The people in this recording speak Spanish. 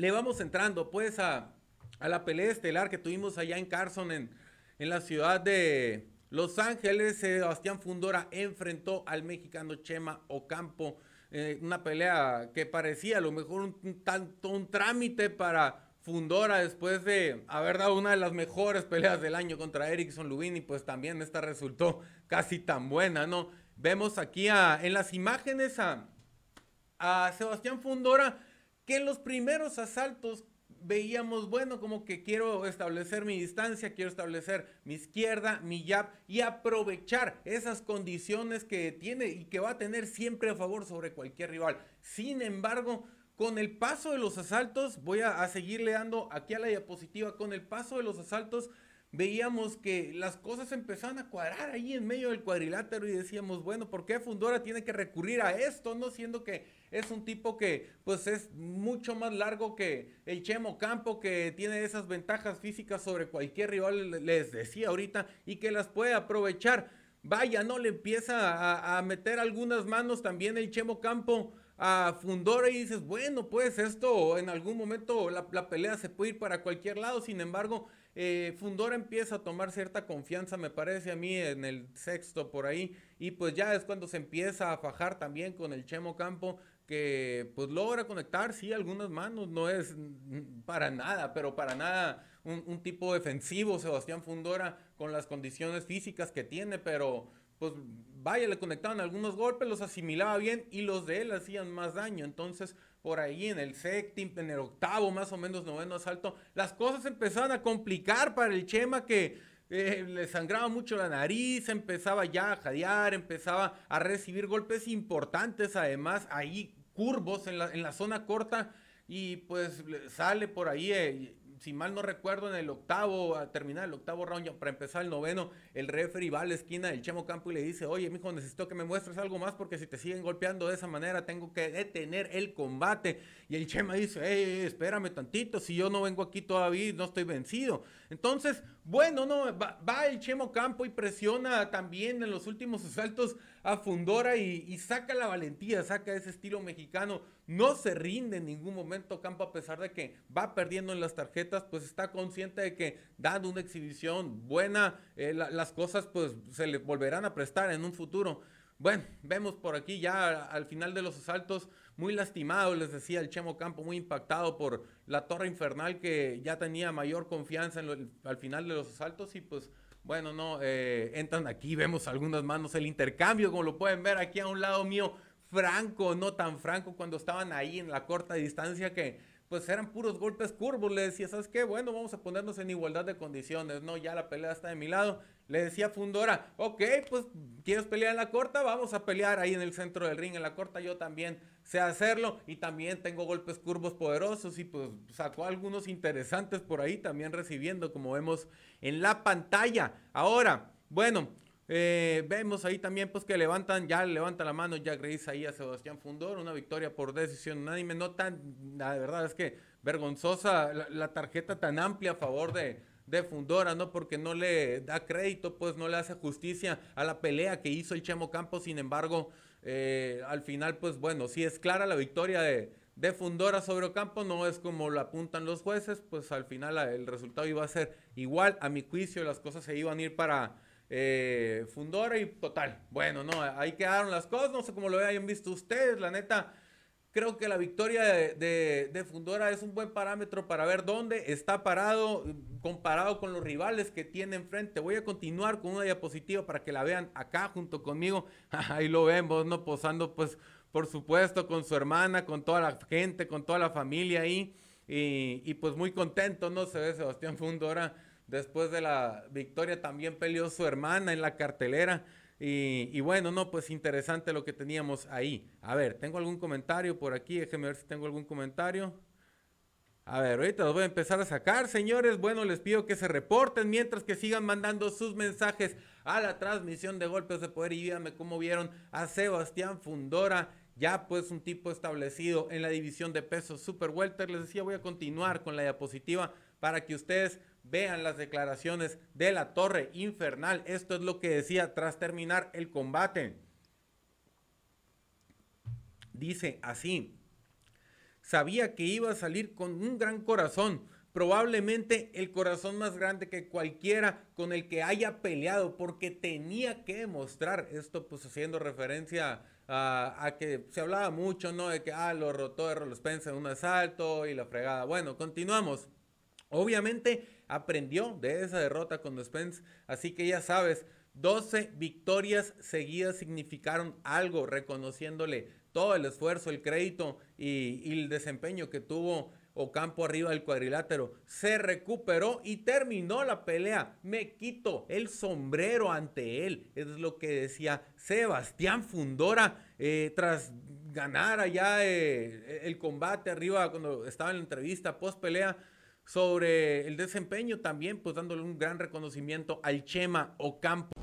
le vamos entrando pues a, a la pelea estelar que tuvimos allá en Carson, en, en la ciudad de Los Ángeles. Sebastián Fundora enfrentó al mexicano Chema Ocampo. Eh, una pelea que parecía a lo mejor un, tanto un trámite para Fundora después de haber dado una de las mejores peleas del año contra Erickson Lubin y pues también esta resultó casi tan buena, ¿no? Vemos aquí a, en las imágenes a, a Sebastián Fundora que en los primeros asaltos veíamos, bueno, como que quiero establecer mi distancia, quiero establecer mi izquierda, mi jab y aprovechar esas condiciones que tiene y que va a tener siempre a favor sobre cualquier rival. Sin embargo, con el paso de los asaltos, voy a, a seguirle dando aquí a la diapositiva, con el paso de los asaltos veíamos que las cosas empezaban a cuadrar ahí en medio del cuadrilátero y decíamos, bueno, ¿por qué Fundora tiene que recurrir a esto? No siendo que es un tipo que pues es mucho más largo que el Chemo Campo, que tiene esas ventajas físicas sobre cualquier rival, les decía ahorita, y que las puede aprovechar. Vaya, no le empieza a, meter algunas manos también el Chemo Campo a Fundora y dices, bueno, pues esto en algún momento la, pelea se puede ir para cualquier lado, sin embargo, eh, Fundora empieza a tomar cierta confianza, me parece a mí, en el sexto por ahí. Y pues ya es cuando se empieza a fajar también con el Chemo Campo, que pues logra conectar, sí, algunas manos. No es para nada, pero para nada un tipo defensivo Sebastián Fundora con las condiciones físicas que tiene, pero pues vaya, le conectaban algunos golpes, los asimilaba bien y los de él hacían más daño. Entonces, por ahí en el séptimo, en el octavo, más o menos noveno asalto, las cosas empezaban a complicar para el Chema que eh, le sangraba mucho la nariz, empezaba ya a jadear, empezaba a recibir golpes importantes, además ahí curvos en la, zona corta y pues sale por ahí. Eh, si mal no recuerdo, en el octavo, a terminar el octavo round, para empezar el noveno, el referee va a la esquina del Chemo Campo y le dice, oye, hijo, necesito que me muestres algo más porque si te siguen golpeando de esa manera, tengo que detener el combate. Y el Chema dice, espérame tantito, si yo no vengo aquí todavía, no estoy vencido. Entonces, bueno, no, va, va el Chemo Campo y presiona también en los últimos asaltos a Fundora y, saca la valentía, saca ese estilo mexicano. No se rinde en ningún momento Campo, a pesar de que va perdiendo en las tarjetas, pues está consciente de que dando una exhibición buena, eh, las cosas pues se le volverán a prestar en un futuro. Bueno, vemos por aquí ya al final de los asaltos, muy lastimado, les decía el Chemo Campo, muy impactado por la torre infernal que ya tenía mayor confianza al final de los asaltos y pues bueno, no, eh, entran aquí, vemos algunas manos, el intercambio, como lo pueden ver aquí a un lado mío, franco, no tan franco, cuando estaban ahí en la corta distancia que pues eran puros golpes curvos. Le decía, ¿sabes qué? Bueno, vamos a ponernos en igualdad de condiciones, ¿no? Ya la pelea está de mi lado. Le decía Fundora, ok, pues quieres pelear en la corta, vamos a pelear ahí en el centro del ring, en la corta yo también sé hacerlo y también tengo golpes curvos poderosos y pues sacó algunos interesantes por ahí también recibiendo, como vemos en la pantalla. Ahora, bueno, eh, vemos ahí también pues que levantan, ya levanta la mano ya Reyes ahí a Sebastián Fundor, una victoria por decisión unánime, no tan, la verdad es que vergonzosa la, tarjeta tan amplia a favor de, Fundora, ¿no? Porque no le da crédito, pues no le hace justicia a la pelea que hizo el Chemo Campos. Sin embargo, eh, al final, pues bueno, si es clara la victoria de, Fundora sobre Ocampo, no es como lo apuntan los jueces, pues al final el resultado iba a ser igual. A mi juicio, las cosas se iban a ir para eh, fundora y total. Bueno, no, ahí quedaron las cosas, no sé cómo lo hayan visto ustedes, la neta. Creo que la victoria de, de, Fundora es un buen parámetro para ver dónde está parado comparado con los rivales que tiene enfrente. Voy a continuar con una diapositiva para que la vean acá junto conmigo. Ahí lo vemos, ¿no? Posando, pues, por supuesto, con su hermana, con toda la gente, con toda la familia ahí. Y, y pues muy contento, ¿no? Se ve Sebastián Fundora Después de la victoria también peleó su hermana en la cartelera. Y, bueno, no, pues interesante lo que teníamos ahí. A ver, ¿tengo algún comentario por aquí? Déjenme ver si tengo algún comentario. A ver, ahorita los voy a empezar a sacar, señores. Bueno, les pido que se reporten mientras que sigan mandando sus mensajes a la transmisión de Golpes de Poder y díganme cómo vieron a Sebastián Fundora ya pues un tipo establecido en la división de pesos super welter. Les decía, voy a continuar con la diapositiva para que ustedes vean las declaraciones de la torre infernal. Esto es lo que decía tras terminar el combate. Dice así, sabía que iba a salir con un gran corazón probablemente el corazón más grande que cualquiera con el que haya peleado, porque tenía que demostrar esto, pues haciendo referencia a, que se hablaba mucho, ¿no? De que, ah, lo rotó de Spence en un asalto y la fregada. Bueno, continuamos. Obviamente aprendió de esa derrota con Spence, así que ya sabes, 12 victorias seguidas significaron algo, reconociéndole todo el esfuerzo, el crédito y el desempeño que tuvo Ocampo arriba del cuadrilátero, se recuperó y terminó la pelea. Me quito el sombrero ante él. Es lo que decía Sebastián Fundora eh, tras ganar allá eh, el combate arriba cuando estaba en la entrevista post pelea sobre el desempeño también, pues dándole un gran reconocimiento al Chema Ocampo.